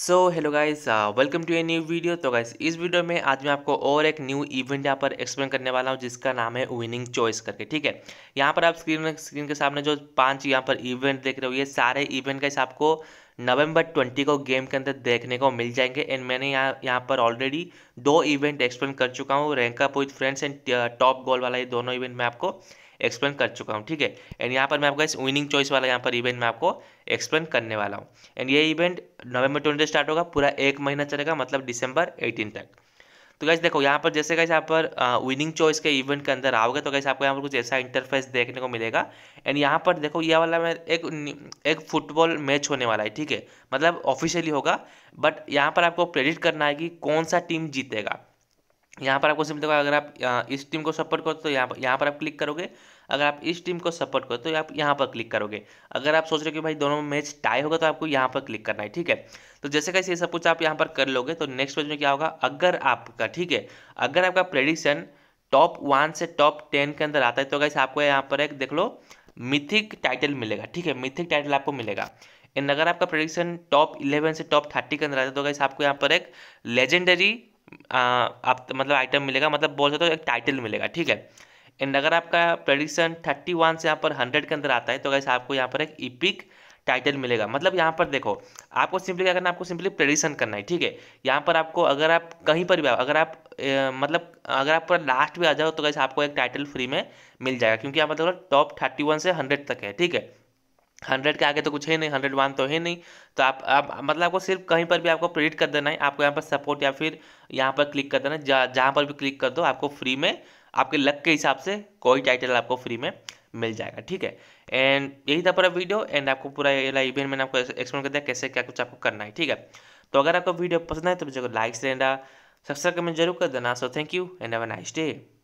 so hello guys welcome to a new video तो guys इस video में आज मैं आपको और एक न्यू इवेंट यहाँ पर एक्सप्लेन करने वाला हूँ जिसका नाम है विनिंग चॉइस करके ठीक है यहाँ पर आप स्क्रीन स्क्रीन के सामने जो पांच यहाँ पर इवेंट देख रहे हो ये सारे इवेंट गाइस आपको नवंबर ट्वेंटी को गेम के अंदर देखने को मिल जाएंगे एंड मैंने यहाँ यहाँ पर ऑलरेडी दो इवेंट एक्सप्लेन कर चुका हूँ rank up with friends and top goal वाला ये दोनों इवेंट मैं आपको एक्सप्लेन कर चुका हूँ ठीक है एंड यहाँ पर मैं आपका इस विनिंग चॉइस वाला यहाँ पर इवेंट मैं आपको एक्सप्लेन करने वाला हूँ एंड ये इवेंट नवंबर ट्वेंटी स्टार्ट होगा पूरा एक महीना चलेगा मतलब दिसंबर एटीन तक तो कैसे देखो यहाँ पर जैसे कैसे यहाँ पर विनिंग चॉइस के इवेंट के अंदर आओगे तो कैसे आपको यहाँ पर कुछ ऐसा इंटरफेस देखने को मिलेगा एंड यहाँ पर देखो यह वाला मैं एक एक फुटबॉल मैच होने वाला है ठीक है मतलब ऑफिशियली होगा बट यहाँ पर आपको प्रेडिक्ट करना है कि कौन सा टीम जीतेगा यहाँ पर आपको सिंपल देखो अगर आप इस टीम को सपोर्ट करो तो यहाँ पर यहाँ पर आप क्लिक करोगे अगर आप इस टीम को सपोर्ट करो तो आप यहाँ पर क्लिक करोगे अगर आप सोच रहे हो कि भाई दोनों मैच टाई होगा तो आपको यहाँ पर क्लिक करना है ठीक है तो जैसे कैसे ये सब कुछ आप यहाँ पर कर लोगे तो नेक्स्ट पेज में क्या होगा अगर आपका ठीक है अगर आपका प्रेडिक्शन टॉप वन से टॉप टेन के अंदर आता है तो कैसे आपको यहाँ पर एक देख लो मिथिक टाइटल मिलेगा ठीक है मिथिक टाइटल आपको मिलेगा एंड अगर आपका प्रेडिक्शन टॉप इलेवन से टॉप थर्टी के अंदर आता है तो कैसे आपको यहाँ पर एक लेजेंडरी आप तो मतलब आइटम मिलेगा मतलब बोल सकते हो तो एक टाइटल मिलेगा ठीक है एंड अगर आपका प्रडिक्शन थर्टी वन से यहाँ पर हंड्रेड के अंदर आता है तो कैसे आपको यहाँ पर एक इपिक टाइटल मिलेगा मतलब यहाँ पर देखो आपको सिंपली क्या करना है आपको सिंपली प्रडिक्शन करना है ठीक है यहाँ पर आपको अगर आप कहीं पर भी आओ अगर आप ए, मतलब अगर आप पूरा लास्ट भी आ जाओ तो कैसे आपको एक टाइटल फ्री में मिल जाएगा क्योंकि यहाँ पर टॉप थर्टी वन से हंड्रेड तक है ठीक है हंड्रेड के आगे तो कुछ है नहीं हंड्रेड वन तो है नहीं तो आप, आप मतलब आपको सिर्फ कहीं पर भी आपको प्रेडिट कर देना है आपको यहाँ पर सपोर्ट या फिर यहाँ पर क्लिक कर देना है जहाँ पर भी क्लिक कर दो आपको फ्री में आपके लक के हिसाब से कोई टाइटल आपको फ्री में मिल जाएगा ठीक है एंड यही था पूरा वीडियो एंड आपको पूरा इवेंट मैंने आपको एक्सप्लेन कर दिया कैसे क्या कुछ आपको करना है ठीक है तो अगर आपको वीडियो पसंद है तो मुझे लाइक्स देना सब्सक्राइब कमेंट जरूर कर देना so thank you and have a nice day